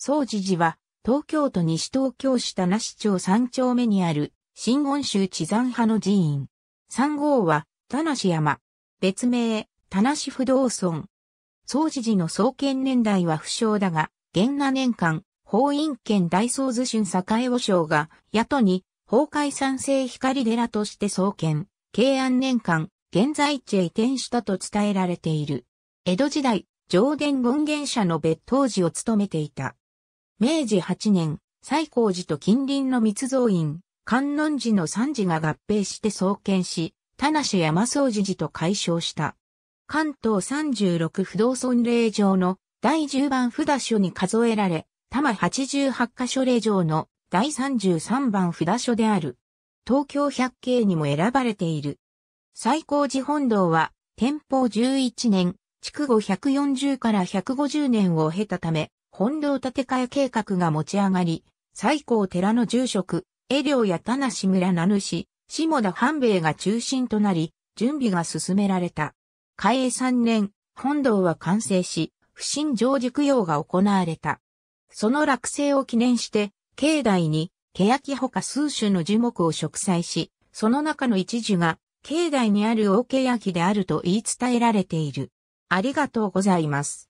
総知事は、東京都西東京市田無町三丁目にある、新温州地山派の寺院。三号は、田無山。別名、田無不動村。総知事の創建年代は不詳だが、元那年間、法院県大創図春栄和尚が、野に、法海三世光寺として創建、慶安年間、現在地へ移転したと伝えられている。江戸時代、上田権現社の別当時を務めていた。明治8年、西光寺と近隣の密造院、観音寺の三寺が合併して創建し、田無山総寺寺と解消した。関東36不動尊霊場の第10番札所に数えられ、多摩88箇所霊場の第33番札所である。東京百景にも選ばれている。最高寺本堂は、天保11年、築後140から150年を経たため、本堂建て替え計画が持ち上がり、最高寺の住職、江良や田無村名主、下田半兵衛が中心となり、準備が進められた。開営3年、本堂は完成し、不審常時供養が行われた。その落成を記念して、境内に、欅ほか数種の樹木を植栽し、その中の一樹が、境内にある大欅であると言い伝えられている。ありがとうございます。